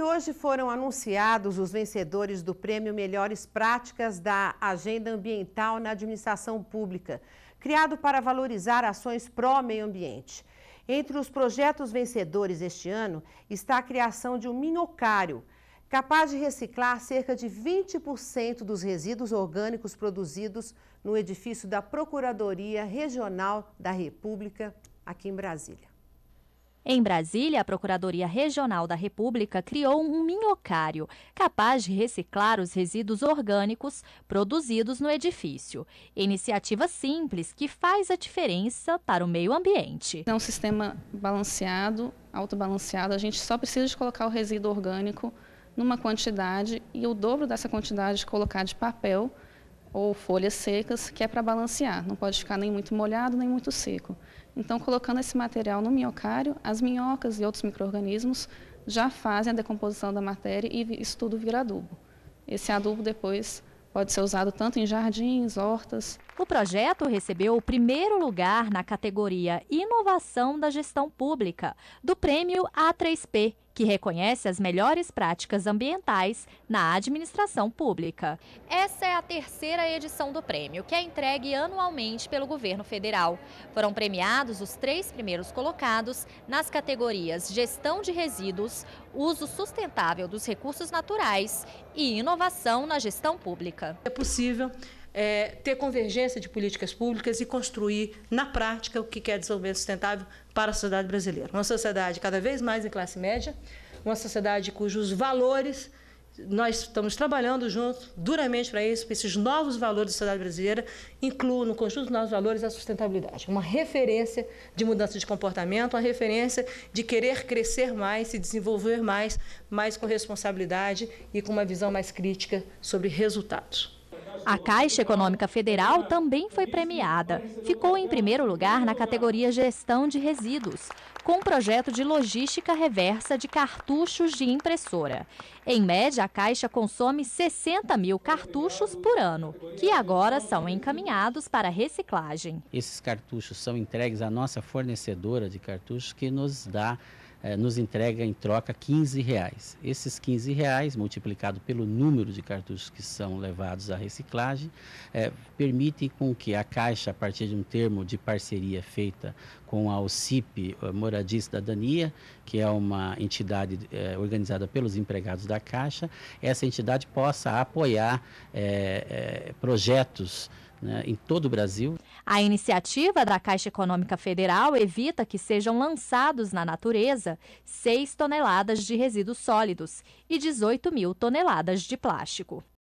E hoje foram anunciados os vencedores do Prêmio Melhores Práticas da Agenda Ambiental na Administração Pública, criado para valorizar ações pró-meio ambiente. Entre os projetos vencedores este ano está a criação de um minhocário, capaz de reciclar cerca de 20% dos resíduos orgânicos produzidos no edifício da Procuradoria Regional da República, aqui em Brasília. Em Brasília, a Procuradoria Regional da República criou um minhocário capaz de reciclar os resíduos orgânicos produzidos no edifício. Iniciativa simples que faz a diferença para o meio ambiente. É um sistema balanceado, autobalanceado. A gente só precisa de colocar o resíduo orgânico numa quantidade e o dobro dessa quantidade de colocar de papel ou folhas secas, que é para balancear, não pode ficar nem muito molhado nem muito seco. Então, colocando esse material no minhocário, as minhocas e outros micro-organismos já fazem a decomposição da matéria e isso tudo vira adubo. Esse adubo depois pode ser usado tanto em jardins, hortas. O projeto recebeu o primeiro lugar na categoria Inovação da Gestão Pública do Prêmio A3P, que reconhece as melhores práticas ambientais na administração pública. Essa é a terceira edição do prêmio, que é entregue anualmente pelo governo federal. Foram premiados os três primeiros colocados nas categorias Gestão de Resíduos, Uso Sustentável dos Recursos Naturais e Inovação na Gestão Pública. É possível é, ter convergência de políticas públicas e construir na prática o que é desenvolvimento sustentável para a sociedade brasileira. Uma sociedade cada vez mais em classe média, uma sociedade cujos valores nós estamos trabalhando juntos duramente para isso, para esses novos valores da sociedade brasileira incluam no conjunto dos nossos valores a sustentabilidade, uma referência de mudança de comportamento, uma referência de querer crescer mais, se desenvolver mais, mais com responsabilidade e com uma visão mais crítica sobre resultados. A Caixa Econômica Federal também foi premiada. Ficou em primeiro lugar na categoria Gestão de Resíduos, com um projeto de logística reversa de cartuchos de impressora. Em média, a Caixa consome 60 mil cartuchos por ano, que agora são encaminhados para reciclagem. Esses cartuchos são entregues à nossa fornecedora de cartuchos que nos dá eh, nos entrega em troca 15 reais. Esses 15 reais, multiplicado pelo número de cartuchos que são levados à reciclagem, eh, permite com que a Caixa, a partir de um termo de parceria feita com a OCIP, a eh, Moradia e Cidadania, que é uma entidade eh, organizada pelos empregados da Caixa, essa entidade possa apoiar projetos né, em todo o Brasil. A iniciativa da Caixa Econômica Federal evita que sejam lançados na natureza 6 toneladas de resíduos sólidos e 18 mil toneladas de plástico.